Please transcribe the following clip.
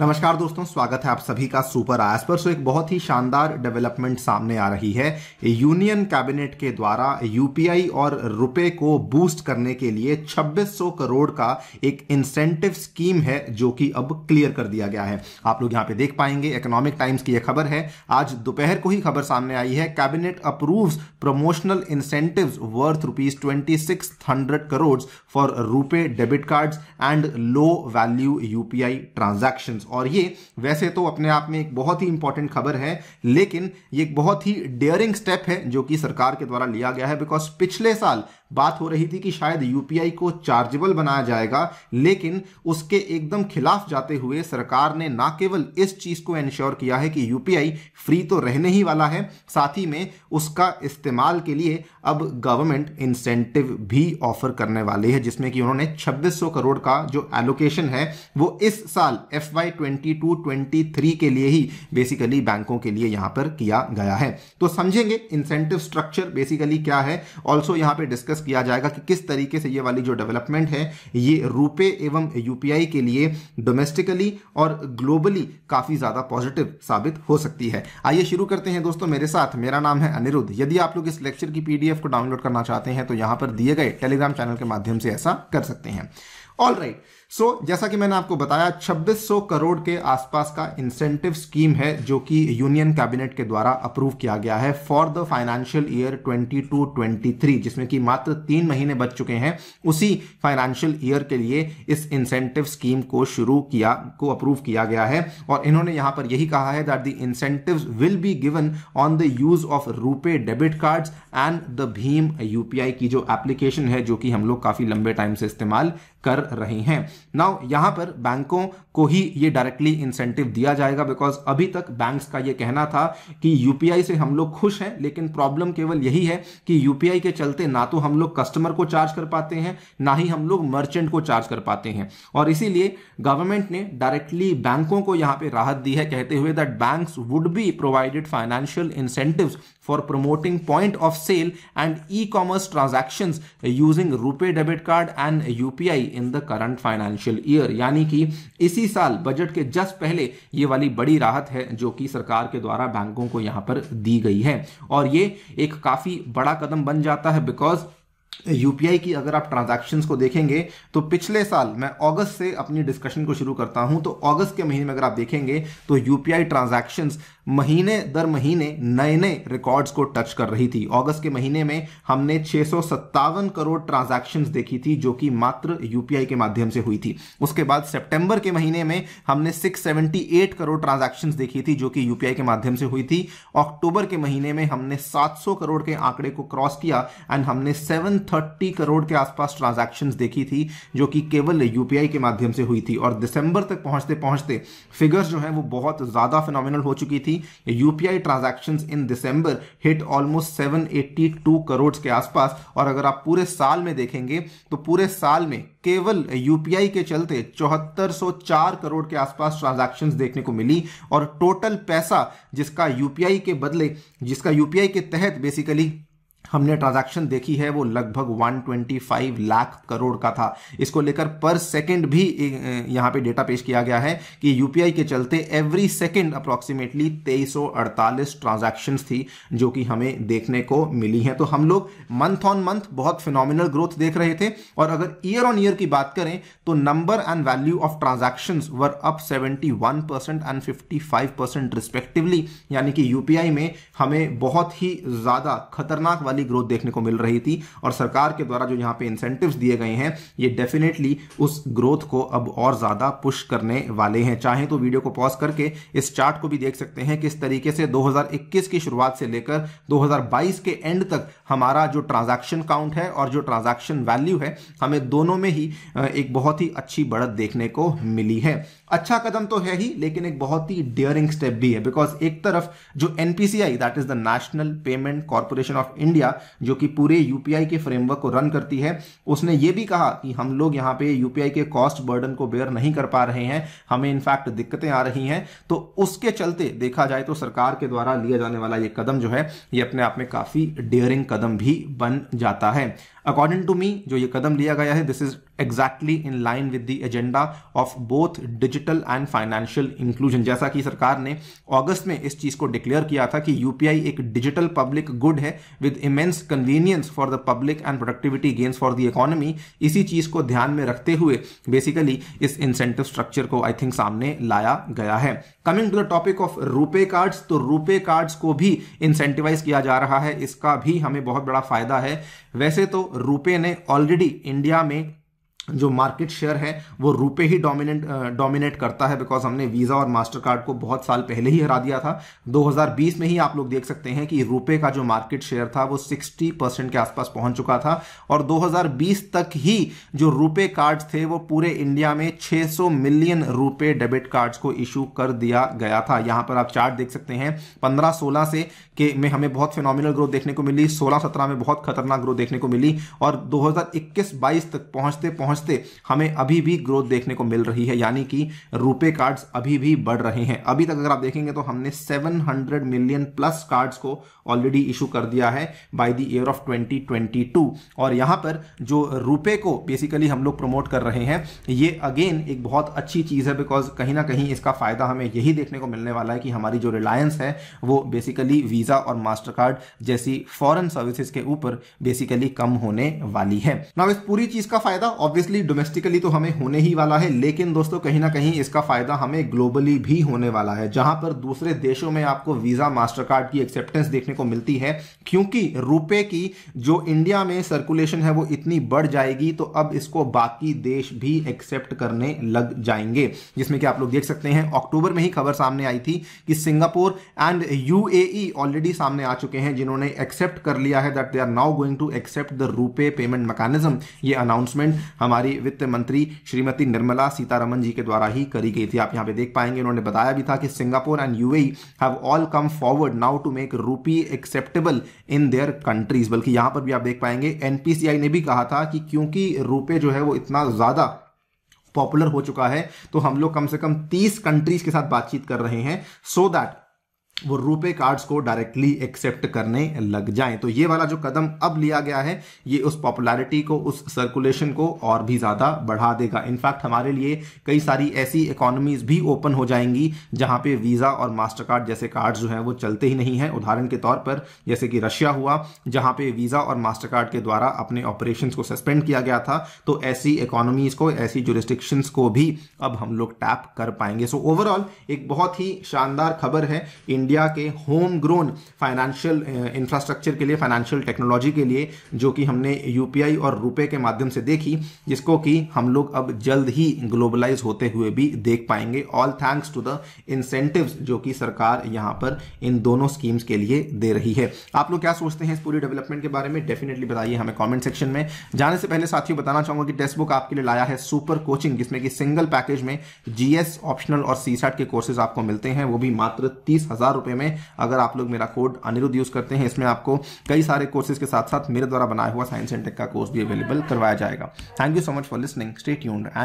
नमस्कार दोस्तों स्वागत है आप सभी का सुपर आयस पर सो एक बहुत ही शानदार डेवलपमेंट सामने आ रही है यूनियन कैबिनेट के द्वारा यूपीआई और रुपए को बूस्ट करने के लिए 2600 करोड़ का एक इंसेंटिव स्कीम है जो कि अब क्लियर कर दिया गया है आप लोग यहाँ पे देख पाएंगे इकोनॉमिक टाइम्स की यह खबर है आज दोपहर को ही खबर सामने आई है cabinet approve promotional incentive worth rupees twenty crore for RuPay debit card and low value UPI transaction और ये वैसे तो अपने आप में एक बहुत ही इंपॉर्टेंट खबर है लेकिन ये एक बहुत ही डेयरिंग स्टेप है जो कि सरकार के द्वारा लिया गया है बिकॉज पिछले साल बात हो रही थी कि शायद यूपीआई को चार्जेबल बनाया जाएगा लेकिन उसके एकदम खिलाफ जाते हुए सरकार ने ना केवल इस चीज को इंश्योर किया है कि यूपीआई फ्री तो रहने ही वाला है साथ ही में उसका इस्तेमाल के लिए अब गवर्नमेंट इंसेंटिव भी ऑफर करने वाली है जिसमें कि उन्होंने 2600 करोड़ का जो एलोकेशन है वो इस साल F Y twenty two twenty three के लिए ही बेसिकली बैंकों के लिए यहां पर किया गया है तो समझेंगे इंसेंटिव स्ट्रक्चर बेसिकली क्या है ऑल्सो यहां पर डिस्कस डिस्कस किया जाएगा कि किस तरीके से ये वाली जो डेवलपमेंट है ये रूपे एवं यूपीआई के लिए डोमेस्टिकली और ग्लोबली काफ़ी ज़्यादा पॉजिटिव साबित हो सकती है आइए शुरू करते हैं दोस्तों मेरे साथ मेरा नाम है अनिरुद्ध यदि आप लोग इस लेक्चर की पीडीएफ को डाउनलोड करना चाहते हैं तो यहां पर दिए गए टेलीग्राम चैनल के माध्यम से ऐसा कर सकते हैं all right right. So so, जैसा कि मैंने आपको बताया 2600 करोड़ के आसपास का इंसेंटिव स्कीम है जो कि यूनियन कैबिनेट के द्वारा अप्रूव किया गया है फॉर द फाइनेंशियल ईयर 22-23 जिसमें कि मात्र तीन महीने बच चुके हैं उसी फाइनेंशियल ईयर के लिए इस इंसेंटिव स्कीम को शुरू किया को अप्रूव किया गया है और इन्होंने यहां पर यही कहा है that the incentive will be given on the use of RuPay debit cards and the भीम यूपीआई की जो एप्लीकेशन है जो कि हम लोग काफी लंबे टाइम से इस्तेमाल कर रहे हैं नाउ यहां पर बैंकों को ही ये डायरेक्टली इंसेंटिव दिया जाएगा बिकॉज अभी तक बैंक्स का ये कहना था कि यूपीआई से हम लोग खुश हैं लेकिन प्रॉब्लम केवल यही है कि यूपीआई के चलते ना तो हम लोग कस्टमर को चार्ज कर पाते हैं ना ही हम लोग मर्चेंट को चार्ज कर पाते हैं और इसीलिए गवर्नमेंट ने डायरेक्टली बैंकों को यहां पर राहत दी है कहते हुए that banks would be provided financial incentives for promoting point of sale and e-commerce transactions using RuPay debit card and UPI in the current financial year यानी कि इसी साल बजट के जस्ट पहले ये वाली बड़ी राहत है जो कि सरकार के द्वारा बैंकों को यहाँ पर दी गई है और ये एक काफ़ी बड़ा कदम बन जाता है बिकॉज यूपीआई की अगर आप ट्रांजैक्शंस को देखेंगे तो पिछले साल मैं अगस्त से अपनी डिस्कशन को शुरू करता हूं तो अगस्त के महीने में अगर आप देखेंगे तो यूपीआई ट्रांजैक्शंस महीने दर महीने नए नए रिकॉर्ड्स को टच कर रही थी अगस्त के महीने में हमने छह करोड़ ट्रांजेक्शन देखी थी जो कि मात्र यूपीआई के माध्यम से हुई थी उसके बाद सेप्टेंबर के महीने में हमने 678 करोड़ ट्रांजेक्शन देखी थी जो कि यूपीआई के माध्यम से हुई थी अक्टूबर के महीने में हमने 700 करोड़ के आंकड़े को क्रॉस किया एंड हमने 730 करोड़ के आसपास ट्रांजेक्शन देखी थी जो कि केवल यूपीआई के माध्यम से हुई थी और दिसंबर तक पहुंचते पहुंचते फिगर्स जो है वो बहुत ज्यादा फिनोमिनल हो चुकी थी थी UPI transaction in December hit almost 782 crore के आसपास और अगर आप पूरे साल में देखेंगे तो पूरे साल में केवल यूपीआई के चलते चार करोड़ के आसपास ट्रांजेक्शन देखने को मिली और टोटल पैसा जिसका यूपीआई के बदले जिसका यूपीआई के तहत बेसिकली हमने ट्रांजैक्शन देखी है वो लगभग 125 लाख करोड़ का था इसको लेकर पर सेकंड भी यहाँ पे डेटा पेश किया गया है कि यूपीआई के चलते एवरी सेकंड अप्रॉक्सीमेटली 2348 ट्रांजैक्शंस थी जो कि हमें देखने को मिली हैं तो हम लोग मंथ ऑन मंथ बहुत फिनोमिनल ग्रोथ देख रहे थे और अगर ईयर ऑन ईयर की बात करें तो number and value of transaction were up seventy and fifty respectively यानी कि यूपीआई में हमें बहुत ही ज़्यादा खतरनाक वाली वाली ग्रोथ देखने को मिल रही थी और सरकार के द्वारा जो यहाँ पे इंसेंटिव दिए गए हैं ये डेफिनेटली उस ग्रोथ को अब और ज़्यादा पुश करने वाले हैं चाहे तो वीडियो को पॉज करके इस चार्ट को भी देख सकते हैं किस तरीके से 2021 की शुरुआत से लेकर 2022 के एंड तक हमारा जो ट्रांजैक्शन काउंट है और जो ट्रांजैक्शन वैल्यू है हमें दोनों में ही एक बहुत ही अच्छी बढ़त देखने को मिली है अच्छा कदम तो है ही लेकिन एक बहुत ही डेयरिंग स्टेप भी है बिकॉज एक तरफ जो NPCI that is the National Payment Corporation of India India जो कि पूरे यूपीआई के फ्रेमवर्क को रन करती है उसने ये भी कहा कि हम लोग यहाँ पे यूपीआई के कॉस्ट बर्डन को बेयर नहीं कर पा रहे हैं हमें इनफैक्ट दिक्कतें आ रही हैं तो उसके चलते देखा जाए तो सरकार के द्वारा लिया जाने वाला ये कदम जो है ये अपने आप में काफ़ी डेयरिंग कदम भी बन जाता है अकॉर्डिंग टू मी जो ये कदम लिया गया है this is exactly in line with the agenda of both digital and financial inclusion जैसा कि सरकार ने अगस्त में इस चीज को डिक्लेयर किया था कि यूपीआई एक डिजिटल पब्लिक गुड है with immense convenience for the public and productivity gains for the economy इसी चीज को ध्यान में रखते हुए बेसिकली इस इंसेंटिव स्ट्रक्चर को आई थिंक सामने लाया गया है coming to the topic of RuPay cards तो रूपे कार्ड्स को भी इंसेंटिवाइज किया जा रहा है इसका भी हमें बहुत बड़ा फायदा है वैसे तो रुपए ने ऑलरेडी इंडिया में जो मार्केट शेयर है वो रुपए ही डोमिनेट डोमिनेट करता है बिकॉज हमने वीज़ा और मास्टर कार्ड को बहुत साल पहले ही हरा दिया था 2020 में ही आप लोग देख सकते हैं कि रुपए का जो मार्केट शेयर था वो 60 परसेंट के आसपास पहुंच चुका था और 2020 तक ही जो रुपए कार्ड थे वो पूरे इंडिया में 600 मिलियन रुपए डेबिट कार्ड्स को इशू कर दिया गया था यहाँ पर आप चार्ट देख सकते हैं पंद्रह सोलह से के में हमें बहुत फिनोमिनल ग्रोथ देखने को मिली सोलह सत्रह में बहुत खतरनाक ग्रोथ देखने को मिली और दो हज़ार तक पहुंचते पहुंच समझते हमें अभी भी ग्रोथ देखने को मिल रही है यानी कि रुपए कार्ड्स अभी भी बढ़ रहे हैं अभी तक अगर आप देखेंगे तो हमने 700 मिलियन प्लस कार्ड्स को ऑलरेडी इशू कर दिया है बाय द ईयर ऑफ 2022 और यहां पर जो रुपए को बेसिकली हम लोग प्रमोट कर रहे हैं ये अगेन एक बहुत अच्छी चीज़ है बिकॉज कहीं ना कहीं इसका फ़ायदा हमें यही देखने को मिलने वाला है कि हमारी जो रिलायंस है वो बेसिकली वीज़ा और मास्टर कार्ड जैसी फॉरन सर्विसेज के ऊपर बेसिकली कम होने वाली है ना इस पूरी चीज़ का फ़ायदा ऑब्वियस ऑब्वियसली डोमेस्टिकली तो हमें होने ही वाला है लेकिन दोस्तों कहीं ना कहीं इसका फायदा हमें ग्लोबली भी होने वाला है जहां पर दूसरे देशों में आपको वीजा मास्टर कार्ड की एक्सेप्टेंस देखने को मिलती है क्योंकि रुपए की जो इंडिया में सर्कुलेशन है वो इतनी बढ़ जाएगी तो अब इसको बाकी देश भी एक्सेप्ट करने लग जाएंगे जिसमें कि आप लोग देख सकते हैं अक्टूबर में ही खबर सामने आई थी कि सिंगापुर एंड यू ऑलरेडी सामने आ चुके हैं जिन्होंने एक्सेप्ट कर लिया है that they are now going to accept the RuPay payment mechanism ये अनाउंसमेंट हमारे हमारी वित्त मंत्री श्रीमती निर्मला सीतारमन जी के द्वारा ही करी गई थी आप यहां पे देख पाएंगे उन्होंने बताया भी था कि Singapore and UAE have all come forward now to make rupee acceptable in their countries बल्कि यहां पर भी आप देख पाएंगे एनपीसीआई ने भी कहा था कि क्योंकि रूपे जो है वो इतना ज़्यादा पॉपुलर हो चुका है तो हम लोग कम से कम 30 कंट्रीज के साथ बातचीत कर रहे हैं सो so दैट वो रुपे कार्ड्स को डायरेक्टली एक्सेप्ट करने लग जाएं तो ये वाला जो कदम अब लिया गया है ये उस पॉपुलैरिटी को उस सर्कुलेशन को और भी ज़्यादा बढ़ा देगा इनफैक्ट हमारे लिए कई सारी ऐसी इकोनॉमीज भी ओपन हो जाएंगी जहाँ पे वीज़ा और मास्टर कार्ड जैसे कार्ड्स जो हैं वो चलते ही नहीं हैं उदाहरण के तौर पर जैसे कि रशिया हुआ जहाँ पर वीज़ा और मास्टर कार्ड के द्वारा अपने ऑपरेशन को सस्पेंड किया गया था तो ऐसी इकोनॉमीज को ऐसी जुरिस्टिक्शंस को भी अब हम लोग टैप कर पाएंगे सो ओवरऑल एक बहुत ही शानदार खबर है इंडिया इंडिया के होम ग्रोन फाइनेंशियल इंफ्रास्ट्रक्चर के लिए फाइनेंशियल टेक्नोलॉजी के लिए जो कि हमने यूपीआई और रुपए के माध्यम से देखी जिसको कि हम लोग अब जल्द ही ग्लोबलाइज होते हुए भी देख पाएंगे all thanks to the incentive जो कि सरकार यहां पर इन दोनों स्कीम्स के लिए दे रही है आप लोग क्या सोचते हैं इस पूरी डेवलपमेंट के बारे में डेफिनेटली बताइए हमें कॉमेंट सेक्शन में जाने से पहले साथियों बताना चाहूंगा कि टेक्स्ट बुक आपके लिए लाया है सुपर कोचिंग जिसमें कि सिंगल पैकेज में जीएस ऑप्शनल और सीसेट के कोर्सेज आपको मिलते हैं वो भी मात्र तीस हजार रुपये में अगर आप लोग मेरा कोड अनिरुद्ध यूज़ करते हैं इसमें आपको कई सारे कोर्सेज के साथ साथ मेरे द्वारा बनाया हुआ साइंस एंड टेक का कोर्स भी अवेलेबल करवाया जाएगा thank you so much for listening stay tuned